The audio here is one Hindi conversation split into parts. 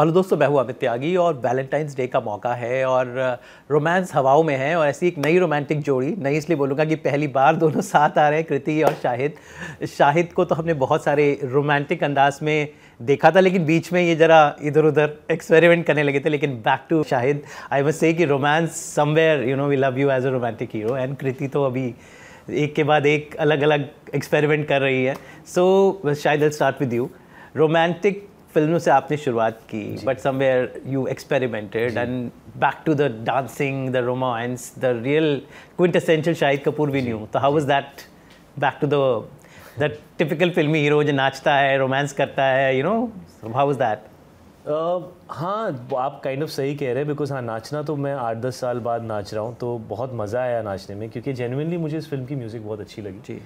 हेलो दोस्तों मैं हूँ अमित त्यागी और वैलेंटाइंस डे का मौका है और रोमांस हवाओं में है और ऐसी एक नई रोमांटिक जोड़ी नई इसलिए बोलूँगा कि पहली बार दोनों साथ आ रहे हैं कृति और शाहिद शाहिद को तो हमने बहुत सारे रोमांटिक अंदाज में देखा था लेकिन बीच में ये ज़रा इधर उधर एक्सपेरिमेंट करने लगे थे लेकिन back to Shahid I must say कि romance somewhere you know we love you as a romantic hero and Kriti तो अभी एक के बाद एक अलग अलग एक्सपेरिमेंट कर रही है सो शायद स्टार्ट विद यू रोमांटिक फिल्मों से आपने शुरुआत की but somewhere you experimented and back to the dancing the romance the real quintessential Shahid Kapoor भी न्यू तो how is that back to the the typical फिल्मी हीरो जो नाचता है रोमांस करता है you know how is that Uh, हाँ आप काइंड ऑफ सही कह रहे हैं बिकॉज हाँ नाचना तो मैं आठ दस साल बाद नाच रहा हूँ तो बहुत मज़ा आया नाचने में क्योंकि जेनुनली मुझे इस फिल्म की म्यूज़िक बहुत अच्छी लगी जी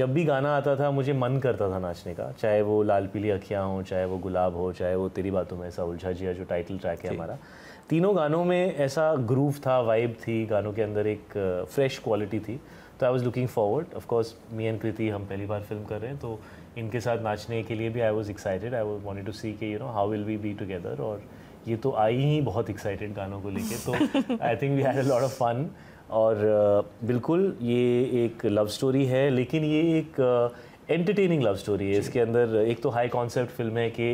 जब भी गाना आता था मुझे मन करता था नाचने का चाहे वो लाल पीली अखियाँ हो चाहे वो गुलाब हो चाहे वो तेरी बातों में ऐसा उलझा जिया जो टाइटल ट्रैक है हमारा तीनों गानों में ऐसा ग्रूव था वाइब थी गानों के अंदर एक फ्रेश क्वालिटी थी तो I was looking forward of course me and Kriti हम पहली बार फिल्म कर रहे हैं तो इनके साथ नाचने के लिए भी I was excited I wanted to see के you know how will we be together और ये तो आई ही बहुत एक्साइटेड गानों को लेके तो I think we had a lot of fun और uh, बिल्कुल ये एक लव स्टोरी है लेकिन ये एक एंटरटेनिंग लव स्टोरी है इसके अंदर एक तो हाई कॉन्सेप्ट फिल्म है कि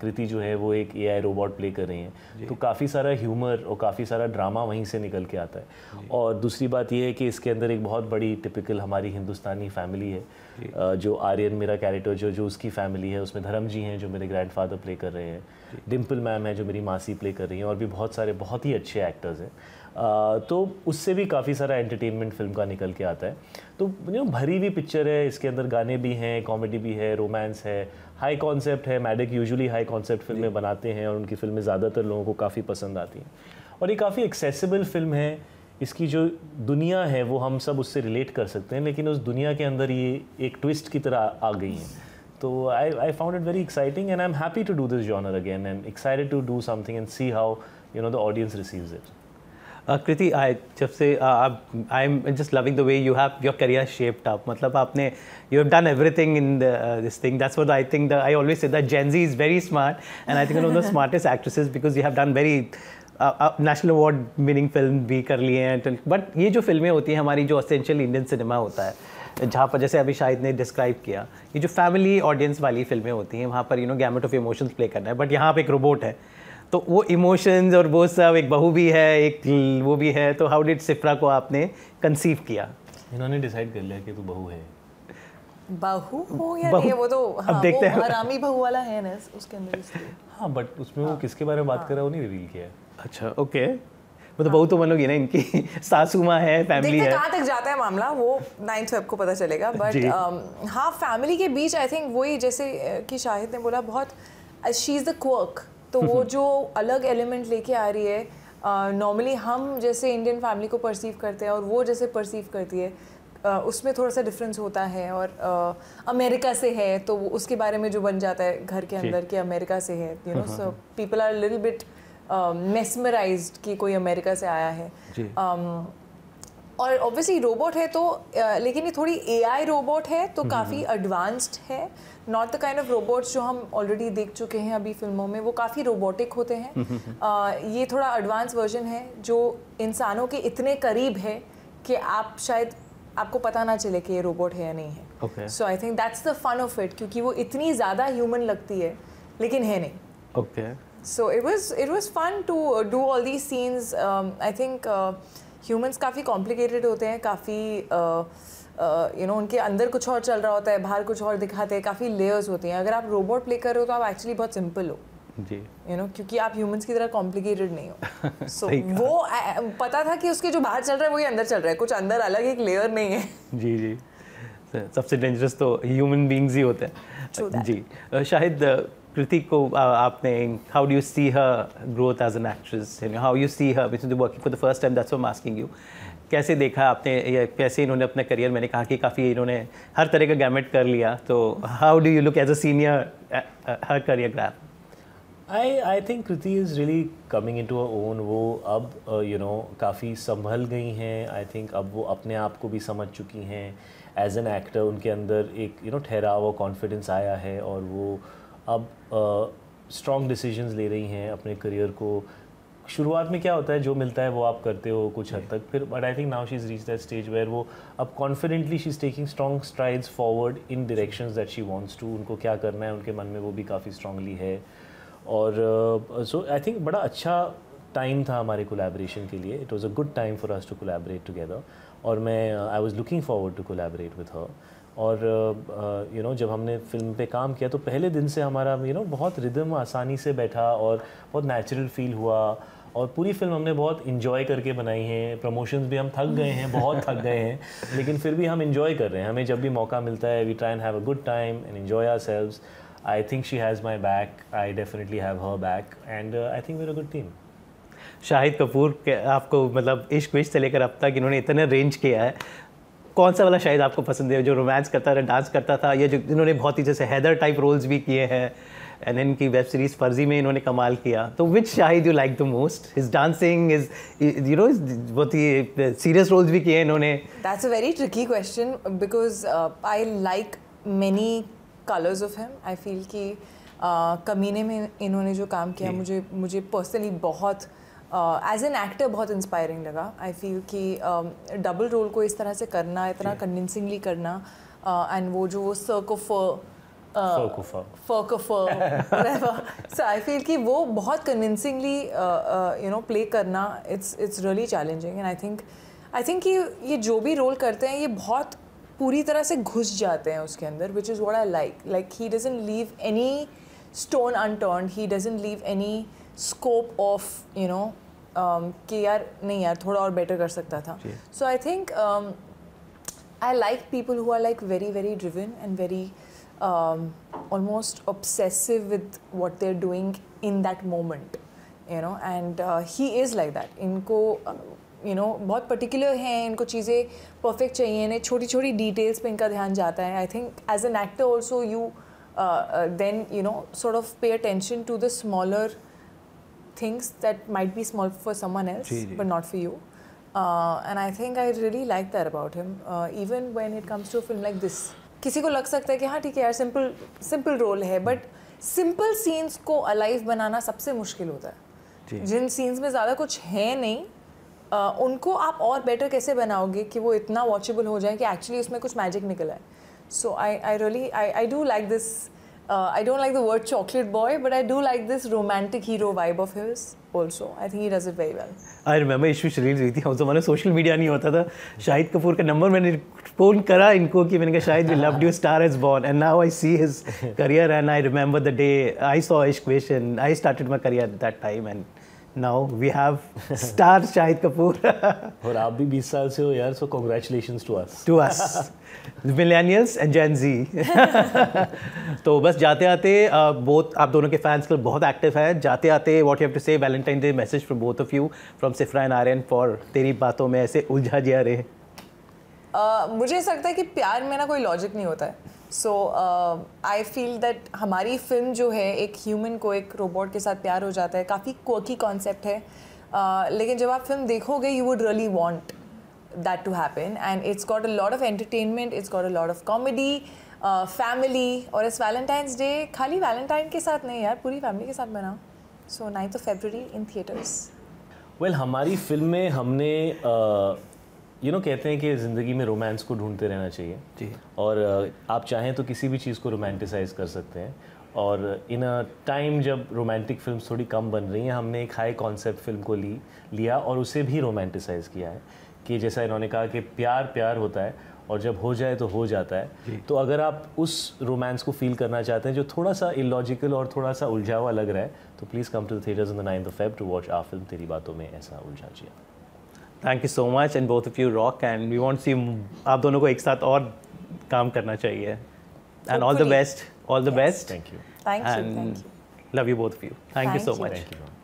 कृति जो है वो एक ए रोबोट प्ले कर रही हैं तो काफ़ी सारा ह्यूमर और काफ़ी सारा ड्रामा वहीं से निकल के आता है और दूसरी बात यह है कि इसके अंदर एक बहुत बड़ी टिपिकल हमारी हिंदुस्तानी फैमिली है जो आर्यन मेरा कैरेक्टर जो जो उसकी फैमिली है उसमें धर्म जी हैं जो मेरे ग्रैंडफादर प्ले कर रहे हैं डिम्पल मैम है जो मेरी मासी प्ले कर रही हैं और भी बहुत सारे बहुत ही अच्छे एक्टर्स हैं तो उससे भी काफ़ी सारा एंटरटेनमेंट फिल्म का निकल के आता है तो यू भरी हुई पिक्चर है इसके अंदर गाने भी हैं कॉमेडी भी है रोमांस है हाई कॉन्सेप्ट है मैडिक यूजुअली हाई कॉन्सेप्ट फिल्में बनाते हैं और उनकी फिल्में ज़्यादातर लोगों को काफ़ी पसंद आती हैं और ये काफ़ी एक्सेसिबल फिल्म है इसकी जो दुनिया है वो हम सब उससे रिलेट कर सकते हैं लेकिन उस दुनिया के अंदर ये एक ट्विस्ट की तरह आ गई है So I, I, found it very exciting, and I'm happy to do this genre again, and excited to do something and see how you know the audience receives it. Uh, Kriti, I just say uh, I'm just loving the way you have your career shaped up. Matlab, aapne, you have done everything in the, uh, this thing. That's what I think. The, I always say that Gen Z is very smart, and I think one of the smartest actresses because you have done very national uh, award uh, winning film भी कर लिए हैं बट ये जो फिल्में होती हैं हमारी जो असेंशियल इंडियन सिनेमा होता है जहाँ पर जैसे अभी शाहिद ने डिस्क्राइब किया ये जो फैमिली ऑडियंस वाली फिल्में होती हैं वहाँ पर you know gamut of emotions play करना है बट यहाँ पर एक रोबोट है तो वो इमोशंस और वो सब एक बहू भी है एक वो भी है तो हाउ डिड सिफ्रा को आपने कंसीव किया इन्होंने डिसाइड कर लिया कि तू बहू है बहू हो या बहु, नहीं वो तो हाँ, अब देखते हैं हरामी बहू वाला है ना उसके अंदर हाँ बट उसमें हाँ, वो किसके बारे में हाँ, बात कर रहा है वो नहीं रिवील किया है अच्छा ओके okay. मतलब बहू तो बनोगी ना इनकी सासू माँ है फैमिली है कहाँ तक जाता है मामला वो नाइन्थ को पता चलेगा बट um, हाँ फैमिली के बीच आई थिंक वही जैसे कि शाहिद ने बोला बहुत शी इज़ द क्वर्क तो वो जो अलग एलिमेंट लेके आ रही है नॉर्मली uh, हम जैसे इंडियन फैमिली को परसीव करते हैं और वो जैसे परसीव करती है uh, उसमें थोड़ा सा डिफरेंस होता है और uh, अमेरिका से है तो उसके बारे में जो बन जाता है घर के अंदर कि अमेरिका से है you know so people are little bit mesmerize uh, कि कोई अमेरिका से आया है um, और ऑब्वियसली रोबोट है तो uh, लेकिन ये थोड़ी एआई रोबोट है तो हम्म, काफ़ी एडवांस्ड हम्म। है not the kind of robots जो हम ऑलरेडी देख चुके हैं अभी फिल्मों में वो काफ़ी रोबोटिक होते हैं uh, ये थोड़ा एडवांस वर्जन है जो इंसानों के इतने करीब है कि आप शायद आपको पता ना चले कि ये रोबोट है या नहीं है so I think that's the fun of it क्योंकि वो इतनी ज़्यादा ह्यूमन लगती है लेकिन है नहीं okay okay. So it was it was fun to do all the scenes I think humans काफ़ी कॉम्प्लिकेटेड होते हैं काफ़ी यू नो उनके अंदर कुछ और चल रहा होता है बाहर कुछ और दिखाते हैं काफ़ी लेयर्स होते हैं अगर आप रोबोट प्ले कर रहे हो तो आप एक्चुअली बहुत सिंपल हो जी यू you नो know, क्योंकि आप ह्यूमंस की तरह कॉम्प्लिकेटेड नहीं हो सो so, वो आ, पता था कि उसके जो बाहर चल रहा है वही अंदर चल रहा है कुछ अंदर अलग एक लेयर नहीं है जी जी सबसे डेंजरस तो ह्यूमन बींग्स ही होते हैं जी शायद Kriti, ko uh, aapne, how do you see her growth as an actress? You know, how you see her because you're working for the first time. That's what I'm asking you. कैसे देखा आपने या कैसे इन्होंने अपना करियर मैंने कहा कि काफ़ी इन्होंने हर तरह का गैमेट कर लिया तो how do you look as a senior her career graph I I think Kriti is really coming into a own वो अब यू नो काफ़ी संभल गई हैं आई थिंक अब वो अपने आप को भी समझ चुकी हैं एज एन एक्टर उनके अंदर एक यू नो ठहराव और कॉन्फिडेंस आया है और वो अब स्ट्रॉन्ग डिसीजंस ले रही हैं अपने करियर को शुरुआत में क्या होता है जो मिलता है वो आप करते हो कुछ हद तक फिर but I think now she is reach that stage where वो अब confidently she is taking strong strides forward in directions that she wants to उनको क्या करना है उनके मन में वो भी काफ़ी स्ट्रांगली है और सो आई थिंक बड़ा अच्छा टाइम था हमारे कोलेब्रेशन के लिए it was a good time for us to collaborate together और मैं I was looking forward to collaborate with her और you uh, know uh, you know, जब हमने फिल्म पे काम किया तो पहले दिन से हमारा यू you नो know, बहुत रिदम आसानी से बैठा और बहुत नेचुरल फील हुआ और पूरी फिल्म हमने बहुत इन्जॉय करके बनाई है प्रमोशंस भी हम थक गए हैं बहुत थक गए हैं लेकिन फिर भी हम इन्जॉय कर रहे हैं हमें जब भी मौका मिलता है we try and have a good time and enjoy ourselves I think she has my back I definitely have her back and I think we're a good team Shahid Kapoor के आपको मतलब इश्क विश से लेकर अब तक इन्होंने इतने रेंज किया है कौन सा वाला शायद आपको पसंद है जो रोमांस करता था डांस करता था या जो इन्होंने बहुत ही जैसे हैदर टाइप रोल्स भी किए हैं एंड इनकी वेब सीरीज़ फर्जी में इन्होंने कमाल किया तो which Shahid you like the most his dancing is you know बहुत ही सीरियस रोल्स भी किए हैं इन्होंने that's a very tricky question because I like many colours of him I feel कि uh, कमीने में इन्होंने जो काम किया मुझे मुझे पर्सनली बहुत uh, एज एन एक्टर बहुत इंस्पायरिंग लगा आई फील कि डबल um, रोल को इस तरह से करना इतना कन्विंसिंगली करना एंड uh, वो जो वो सो आई फील कि वो बहुत कन्विंसिंगली यू नो प्ले करना it's it's really challenging and I think I think कि ये जो भी रोल करते हैं ये बहुत पूरी तरह से घुस जाते हैं उसके अंदर which is what I like like he doesn't leave any stone unturn he doesn't leave any scope of you know कि यार नहीं यार थोड़ा और बेटर कर सकता था so I think I like people who are like very very driven and very almost obsessive with what they are doing in that moment you know and he is like that इनको यू uh, नो बहुत पर्टिकुलर हैं इनको चीज़ें परफेक्ट चाहिए इन्हें छोटी छोटी डिटेल्स पे इनका ध्यान जाता है I think as an actor also you then you know sort of pay attention to the smaller things that might be small for someone else but not for you uh, and I think I really like that about him uh, even when it comes to a film like this किसी को लग सकता है कि हाँ ठीक है यार सिंपल सिंपल रोल है बट सिंपल सीन्स को अलाइव बनाना सबसे मुश्किल होता है जिन सीन्स में ज़्यादा कुछ है नहीं Uh, उनको आप और बेटर कैसे बनाओगे कि वो इतना वॉचेबल हो जाए कि एक्चुअली उसमें कुछ मैजिक निकल आए so I I really I I do like this Uh, I don't like the word chocolate boy, but I do like this romantic hero vibe of his also. I think he does it very well. I remember Ishu Shreel Zithi, I was the one who social media. I had Shahid Kapoor's number, I phoned him to say that Shahid, we loved you, star is born. And now I see his career and I remember the day I saw Ishkvesh and I started my career at that time. And now we have star Shahid Kapoor और आप भी 20 साल से हो यार so congratulations to us to us millennials and gen Z तो बस जाते आते बोथ आप दोनों के फैंस कल बहुत एक्टिव हैं जाते आते what you have to say Valentine day message from both of you from Sifra and Aryan for Teri Baaton में ऐसे उलझा जिया रहे uh, मुझे ऐसा लगता है कि प्यार में ना कोई लॉजिक नहीं होता है सो आई फील दैट हमारी फिल्म जो है एक ह्यूमन को एक रोबोट के साथ प्यार हो जाता है काफ़ी कोकी कॉन्सेप्ट है uh, लेकिन जब आप फिल्म देखोगे you would really want that to happen and it's got a lot of entertainment it's got a lot of comedy family और इस वैलेंटाइंस डे खाली वैलेंटाइन के साथ नहीं यार पूरी फैमिली के साथ मनाओ so ninth of February in theatres well हमारी फिल्म में हमने uh, यू नो कहते हैं कि ज़िंदगी में रोमांस को ढूंढते रहना चाहिए जी और आप चाहें तो किसी भी चीज़ को रोमांटिसाइज कर सकते हैं और इन अ टाइम जब रोमांटिक फिल्म थोड़ी कम बन रही हैं हमने एक हाई कॉन्सेप्ट फिल्म को ली लिया और उसे भी रोमांटिसाइज किया है कि जैसा इन्होंने कहा कि प्यार प्यार होता है और जब हो जाए तो हो जाता है तो अगर आप उस रोमांस को फील करना चाहते हैं जो थोड़ा सा इलॉजिकल और थोड़ा सा उलझा हुआ लग रहा है तो please come to the theatres in the ninth of Feb to watch a film Teri Baaton Mein ऐसा उलझा चाहिए thank you so much and both of you rock and we want see आप दोनों को एक साथ और काम करना चाहिए and all the best all the best thank you thank you love you both of you thank you so much